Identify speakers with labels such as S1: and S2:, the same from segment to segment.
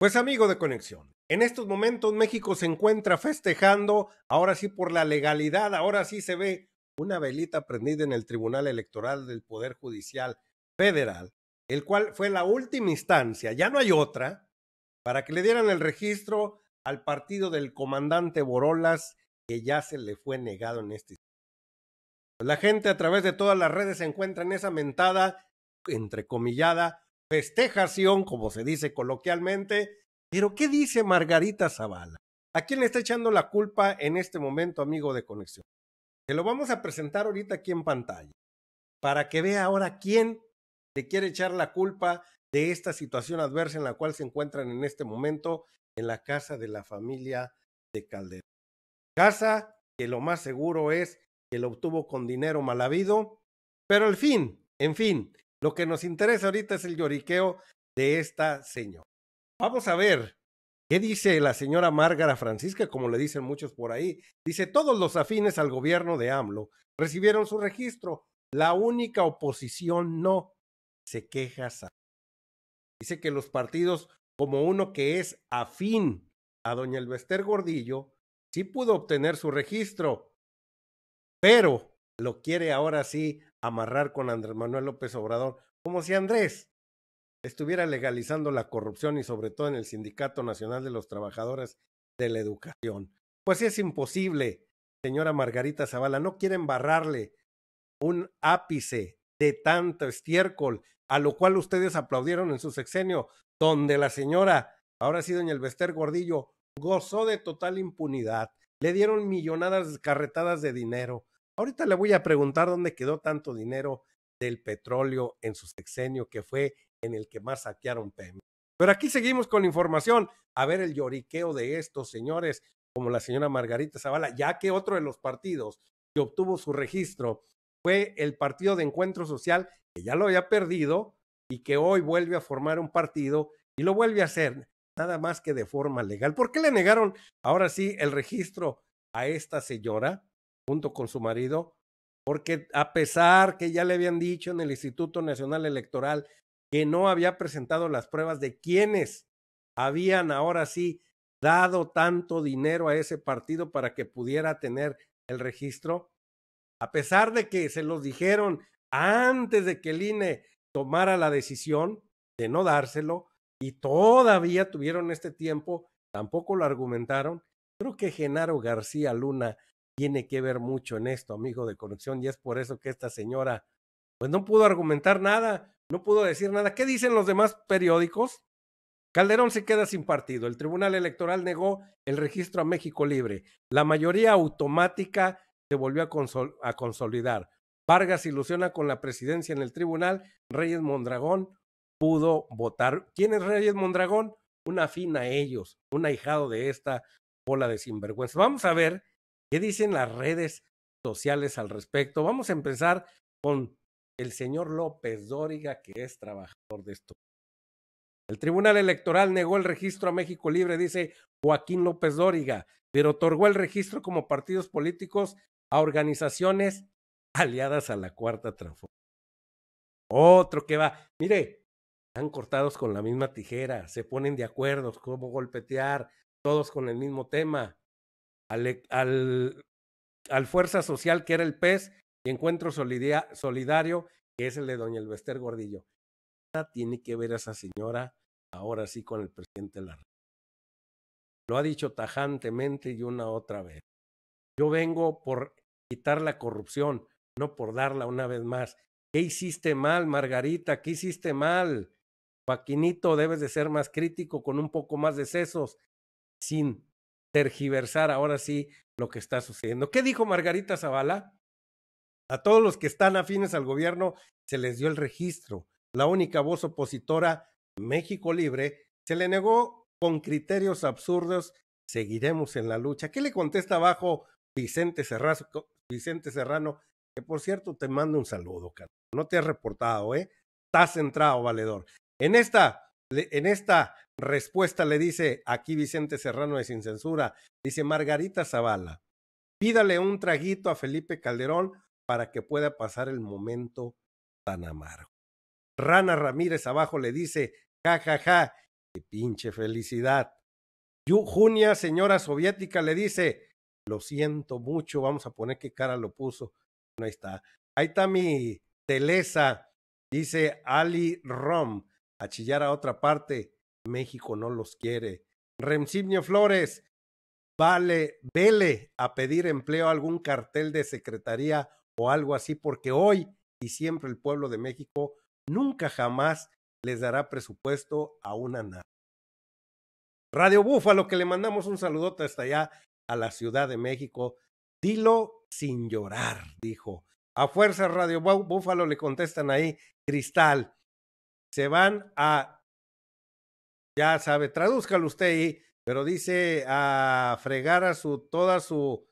S1: Pues amigo de conexión, en estos momentos México se encuentra festejando, ahora sí por la legalidad, ahora sí se ve una velita prendida en el Tribunal Electoral del Poder Judicial Federal, el cual fue la última instancia, ya no hay otra, para que le dieran el registro al partido del comandante Borolas, que ya se le fue negado en este. La gente a través de todas las redes se encuentra en esa mentada, entrecomillada, festejación, como se dice coloquialmente. Pero, ¿qué dice Margarita Zavala? ¿A quién le está echando la culpa en este momento, amigo de conexión? Te lo vamos a presentar ahorita aquí en pantalla, para que vea ahora quién le quiere echar la culpa de esta situación adversa en la cual se encuentran en este momento en la casa de la familia de Calderón. Casa que lo más seguro es que lo obtuvo con dinero mal habido, pero al fin, en fin, lo que nos interesa ahorita es el lloriqueo de esta señora. Vamos a ver qué dice la señora Márgara Francisca, como le dicen muchos por ahí. Dice, todos los afines al gobierno de AMLO recibieron su registro. La única oposición no se queja. Dice que los partidos, como uno que es afín a doña Elvester Gordillo, sí pudo obtener su registro, pero lo quiere ahora sí amarrar con Andrés Manuel López Obrador, como si Andrés estuviera legalizando la corrupción y sobre todo en el Sindicato Nacional de los Trabajadores de la Educación. Pues es imposible, señora Margarita Zavala, no quieren barrarle un ápice de tanto estiércol, a lo cual ustedes aplaudieron en su sexenio, donde la señora, ahora sí doña Elvester Gordillo, gozó de total impunidad. Le dieron millonadas carretadas de dinero. Ahorita le voy a preguntar dónde quedó tanto dinero del petróleo en su sexenio, que fue en el que más saquearon Pemex. Pero aquí seguimos con la información. A ver el lloriqueo de estos señores, como la señora Margarita Zavala, ya que otro de los partidos que obtuvo su registro fue el Partido de Encuentro Social, que ya lo había perdido y que hoy vuelve a formar un partido y lo vuelve a hacer, nada más que de forma legal. ¿Por qué le negaron ahora sí el registro a esta señora? junto con su marido, porque a pesar que ya le habían dicho en el Instituto Nacional Electoral que no había presentado las pruebas de quienes habían ahora sí dado tanto dinero a ese partido para que pudiera tener el registro, a pesar de que se los dijeron antes de que el INE tomara la decisión de no dárselo y todavía tuvieron este tiempo, tampoco lo argumentaron, creo que Genaro García Luna tiene que ver mucho en esto, amigo de conexión, y es por eso que esta señora, pues no pudo argumentar nada, no pudo decir nada. ¿Qué dicen los demás periódicos? Calderón se queda sin partido. El Tribunal Electoral negó el registro a México Libre. La mayoría automática se volvió a, consolidar. Vargas ilusiona con la presidencia en el tribunal. Reyes Mondragón pudo votar. ¿Quién es Reyes Mondragón? Una fina a ellos, un ahijado de esta bola de sinvergüenza. Vamos a ver ¿Qué dicen las redes sociales al respecto? Vamos a empezar con el señor López Dóriga, que es trabajador de esto. El Tribunal Electoral negó el registro a México Libre, dice Joaquín López Dóriga, pero otorgó el registro como partidos políticos a organizaciones aliadas a la Cuarta Transformación. Otro que va, mire, están cortados con la misma tijera, se ponen de acuerdo, cómo golpetear, todos con el mismo tema al, al, Fuerza Social, que era el pez y Encuentro Solidario, que es el de Doña Elvester Gordillo. Nada tiene que ver esa señora ahora sí con el presidente de Lo ha dicho tajantemente y una otra vez. Yo vengo por quitar la corrupción, no por darla una vez más. ¿Qué hiciste mal, Margarita? ¿Qué hiciste mal? Paquinito, debes de ser más crítico, con un poco más de sesos, sin tergiversar ahora sí lo que está sucediendo. ¿Qué dijo Margarita Zavala? A todos los que están afines al gobierno se les dio el registro. La única voz opositora, México Libre, se le negó con criterios absurdos. Seguiremos en la lucha. ¿Qué le contesta abajo Vicente Serrano, Vicente que por cierto te mando un saludo, Carlos. No te has reportado, ¿eh? Estás entrado, valedor. En esta, en esta Respuesta le dice aquí Vicente Serrano de Sin Censura, dice Margarita Zavala, pídale un traguito a Felipe Calderón para que pueda pasar el momento tan amargo. Rana Ramírez abajo le dice, ja, ja, ja, qué pinche felicidad. Junia, señora soviética, le dice, lo siento mucho, vamos a poner qué cara lo puso. No ahí está. Ahí está mi teleza, dice Ali Rom, a chillar a otra parte. México no los quiere. Remsimio Flores, vale, vele a pedir empleo a algún cartel de secretaría o algo así, porque hoy y siempre el pueblo de México nunca jamás les dará presupuesto a una nada Radio Búfalo, que le mandamos un saludote hasta allá a la Ciudad de México. Dilo sin llorar, dijo. A fuerza Radio Búfalo le contestan ahí, Cristal. Se van a ya sabe, tradúzcalo usted ahí, pero dice a fregar a su toda su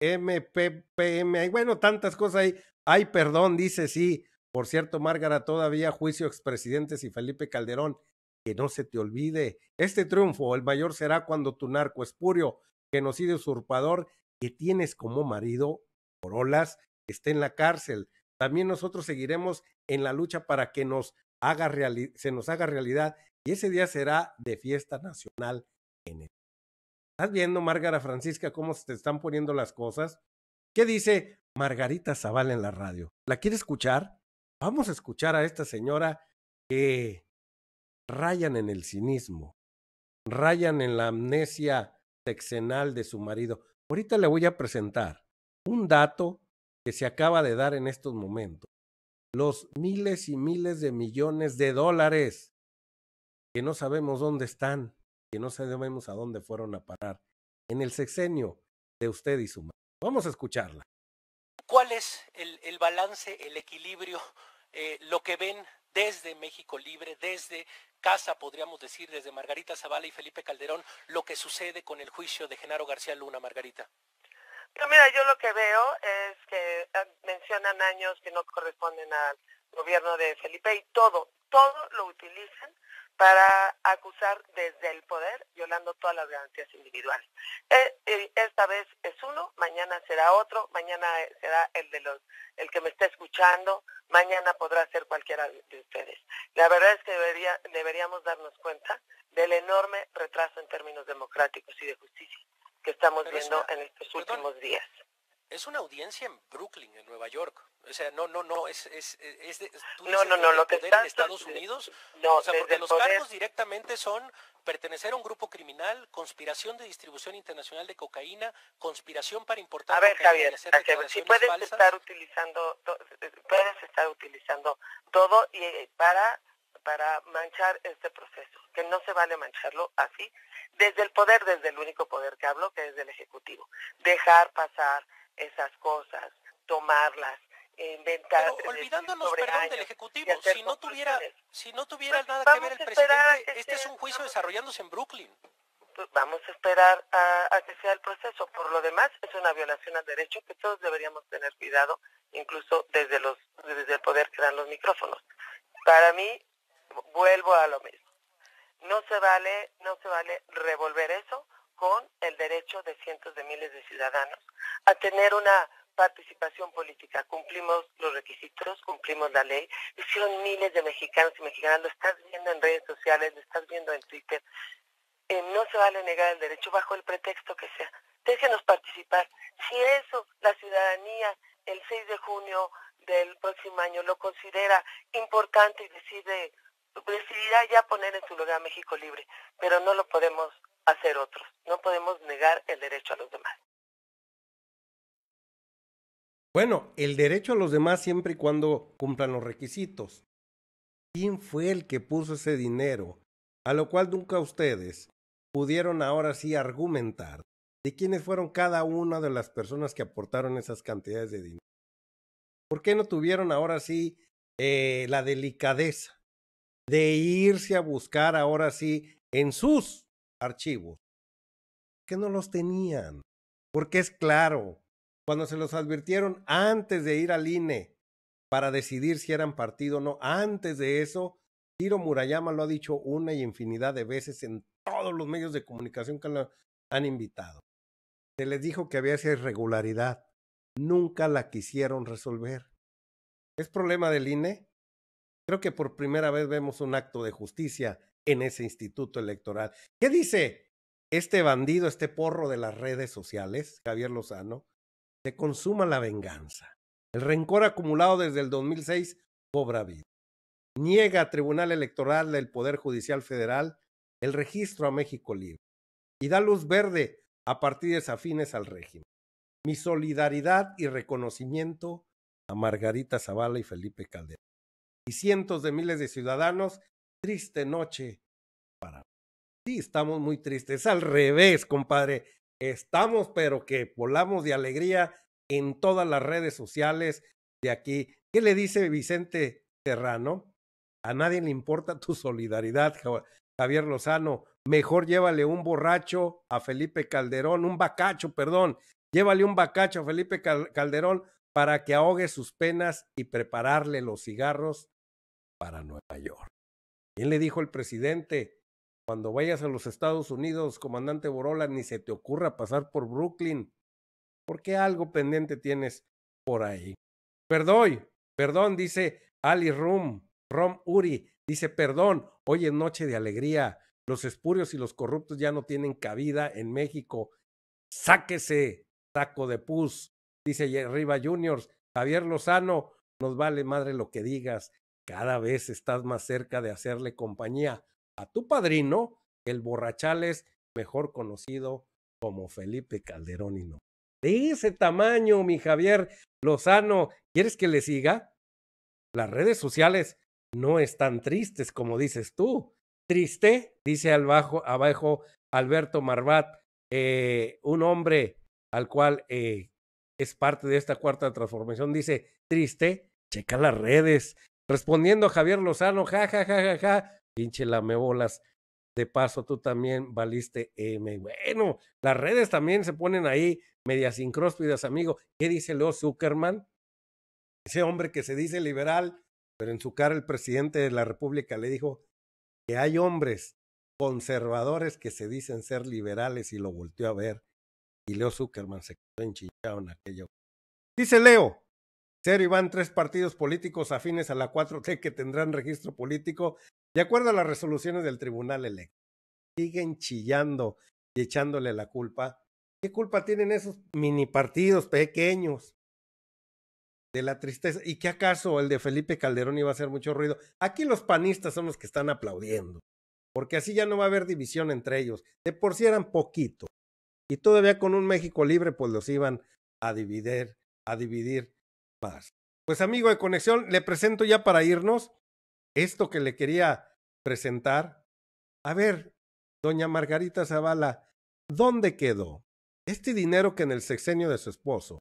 S1: MPPM, bueno, tantas cosas ahí. Ay, perdón, dice sí. Por cierto, Márgara, todavía juicio expresidente y Felipe Calderón. Que no se te olvide. Este triunfo, el mayor será cuando tu narco espurio, genocidio usurpador que tienes como marido, Corolas, esté en la cárcel. También nosotros seguiremos en la lucha para que nos haga se nos haga realidad y ese día será de fiesta nacional en ¿Estás viendo, Márgara Francisca, cómo se te están poniendo las cosas? ¿Qué dice Margarita Zaval en la radio? ¿La quiere escuchar? Vamos a escuchar a esta señora que rayan en el cinismo, rayan en la amnesia sexenal de su marido. Ahorita le voy a presentar un dato que se acaba de dar en estos momentos. Los miles y miles de millones de dólares que no sabemos dónde están, que no sabemos a dónde fueron a parar en el sexenio de usted y su madre. Vamos a escucharla.
S2: ¿Cuál es el, balance, el equilibrio,
S1: eh, lo que ven desde México Libre, desde casa, podríamos decir, desde Margarita Zavala y Felipe Calderón, lo que sucede con el juicio de Genaro García Luna, Margarita?
S2: mira, yo lo que veo es que ah, mencionan años que no corresponden al gobierno de Felipe y todo, todo lo utilizan para acusar desde el poder, violando todas las garantías individuales. Eh, eh, esta vez es uno, mañana será otro, mañana eh, será el de los, el que me esté escuchando, mañana podrá ser cualquiera de ustedes. La verdad es que deberíamos darnos cuenta del enorme retraso en términos democráticos y de justicia que estamos viendo en estos últimos días. Es una audiencia en Brooklyn, en Nueva York. O sea, no, no, no, es, es, es
S1: no, no, no, lo que está en Estados Unidos. No, o sea, porque los cargos directamente son pertenecer a un grupo criminal, conspiración de distribución internacional de cocaína, conspiración para
S2: importar. A ver, Javier, si puedes estar utilizando, puedes estar utilizando todo y eh, para para manchar este proceso, que no se vale mancharlo así, desde el poder, desde el único poder que hablo, que es del Ejecutivo. Dejar pasar esas cosas, tomarlas, inventar. Pero olvidándonos, perdón, del Ejecutivo, si no, tuviera, si no tuviera pues nada que ver el presidente, este es un juicio desarrollándose en Brooklyn. Pues vamos a esperar a, que sea el proceso. Por lo demás, es una violación al derecho que todos deberíamos tener cuidado, incluso desde, los, desde el poder que dan los micrófonos. Para mí, vuelvo a lo mismo. No se vale, no se vale revolver eso con el de cientos de miles de ciudadanos a tener una participación política. Cumplimos los requisitos, cumplimos la ley. Hicieron miles de mexicanos y mexicanas, lo estás viendo en redes sociales, lo estás viendo en Twitter. Eh, no se vale negar el derecho bajo el pretexto que sea. Déjenos participar. Si eso, la ciudadanía, el 6 de junio del próximo año lo considera importante y decide, decidirá ya poner en su lugar México libre, pero no lo podemos hacer otros. No podemos negar el derecho a los demás.
S1: Bueno, el derecho a los demás siempre y cuando cumplan los requisitos. ¿Quién fue el que puso ese dinero? A lo cual nunca ustedes pudieron ahora sí argumentar de quiénes fueron cada una de las personas que aportaron esas cantidades de dinero. ¿Por qué no tuvieron ahora sí eh, la delicadeza de irse a buscar ahora sí en sus archivos que no los tenían. Porque es claro, cuando se los advirtieron antes de ir al INE para decidir si eran partido o no, antes de eso, Tiro Murayama lo ha dicho una y infinidad de veces en todos los medios de comunicación que lo han invitado. Se les dijo que había esa irregularidad. Nunca la quisieron resolver. ¿Es problema del INE? Creo que por primera vez vemos un acto de justicia en ese instituto electoral. ¿Qué dice este bandido, este porro de las redes sociales, Javier Lozano? Se consuma la venganza. El rencor acumulado desde el 2006 cobra vida. Niega a Tribunal Electoral del Poder Judicial Federal el registro a México Libre y da luz verde a partidos afines al régimen. Mi solidaridad y reconocimiento a Margarita Zavala y Felipe Calderón y cientos de miles de ciudadanos triste noche para Sí, estamos muy tristes. Es al revés, compadre. Estamos, pero que volamos de alegría en todas las redes sociales de aquí. ¿Qué le dice Vicente Serrano? A nadie le importa tu solidaridad, Javier Lozano. Mejor llévale un borracho a Felipe Calderón, un bacacho, perdón. Llévale un bacacho a Felipe Calderón para que ahogue sus penas y prepararle los cigarros para Nueva York. Él le dijo al presidente, cuando vayas a los Estados Unidos, comandante Borola, ni se te ocurra pasar por Brooklyn, porque algo pendiente tienes por ahí. Perdón, perdón, dice Ali Rum, Rom Uri, dice perdón, hoy es noche de alegría, los espurios y los corruptos ya no tienen cabida en México, sáquese, saco de pus, dice Riva Juniors, Javier Lozano, nos vale madre lo que digas, cada vez estás más cerca de hacerle compañía a tu padrino, el borrachales mejor conocido como Felipe Calderón y no. De ese tamaño, mi Javier Lozano, ¿quieres que le siga? Las redes sociales no están tristes, como dices tú. Triste, dice al bajo, abajo Alberto Marbat, eh, un hombre al cual eh, es parte de esta cuarta transformación, dice, triste, checa las redes, Respondiendo a Javier Lozano, ja, ja, ja, ja, pinche lamebolas. De paso, tú también valiste M. Bueno, las redes también se ponen ahí, medias incróspidas, amigo. ¿Qué dice Leo Zuckerman? Ese hombre que se dice liberal, pero en su cara el presidente de la República le dijo que hay hombres conservadores que se dicen ser liberales y lo volteó a ver. Y Leo Zuckerman se quedó enchillado en aquello. Dice Leo, y van tres partidos políticos afines a la 4T que tendrán registro político de acuerdo a las resoluciones del tribunal electo. Siguen chillando y echándole la culpa. ¿Qué culpa tienen esos mini partidos pequeños? de la tristeza. ¿Y qué acaso el de Felipe Calderón iba a hacer mucho ruido? Aquí los panistas son los que están aplaudiendo, porque así ya no va a haber división entre ellos. De por sí eran poquito. Y todavía con un México libre, pues los iban a dividir, a dividir. Pues amigo de conexión, le presento ya para irnos esto que le quería presentar. A ver, doña Margarita Zavala, ¿dónde quedó este dinero que en el sexenio de su esposo,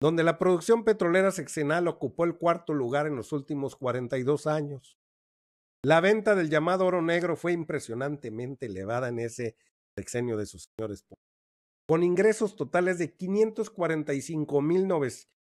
S1: donde la producción petrolera sexenal ocupó el cuarto lugar en los últimos 42 años? La venta del llamado oro negro fue impresionantemente elevada en ese sexenio de su señor esposo, pues, con ingresos totales de 545.900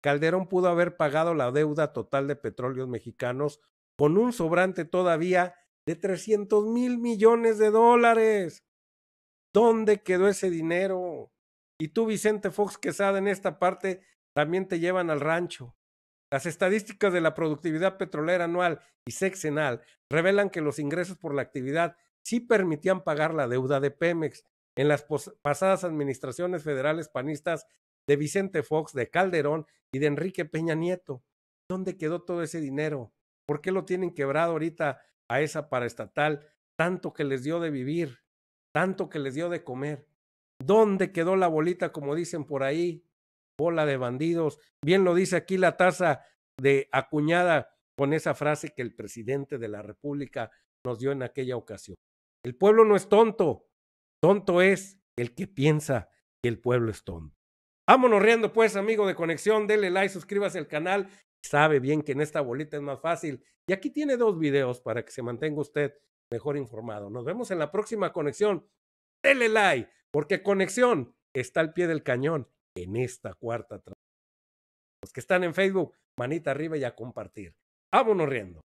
S1: Calderón pudo haber pagado la deuda total de petróleos mexicanos con un sobrante todavía de 300 mil millones de dólares. ¿Dónde quedó ese dinero? Y tú, Vicente Fox Quesada, en esta parte también te llevan al rancho. Las estadísticas de la productividad petrolera anual y sexenal revelan que los ingresos por la actividad sí permitían pagar la deuda de Pemex. En las pasadas administraciones federales panistas de Vicente Fox, de Calderón y de Enrique Peña Nieto. ¿Dónde quedó todo ese dinero? ¿Por qué lo tienen quebrado ahorita a esa paraestatal? Tanto que les dio de vivir, tanto que les dio de comer. ¿Dónde quedó la bolita, como dicen por ahí? Bola de bandidos. Bien lo dice aquí la taza de acuñada con esa frase que el presidente de la República nos dio en aquella ocasión. El pueblo no es tonto, tonto es el que piensa que el pueblo es tonto. Vámonos riendo pues, amigo de conexión, dele like, suscríbase al canal. Sabe bien que en esta bolita es más fácil. Y aquí tiene dos videos para que se mantenga usted mejor informado. Nos vemos en la próxima conexión. Dele like, porque conexión está al pie del cañón en esta cuarta. Los que están en Facebook, manita arriba y a compartir. Vámonos riendo.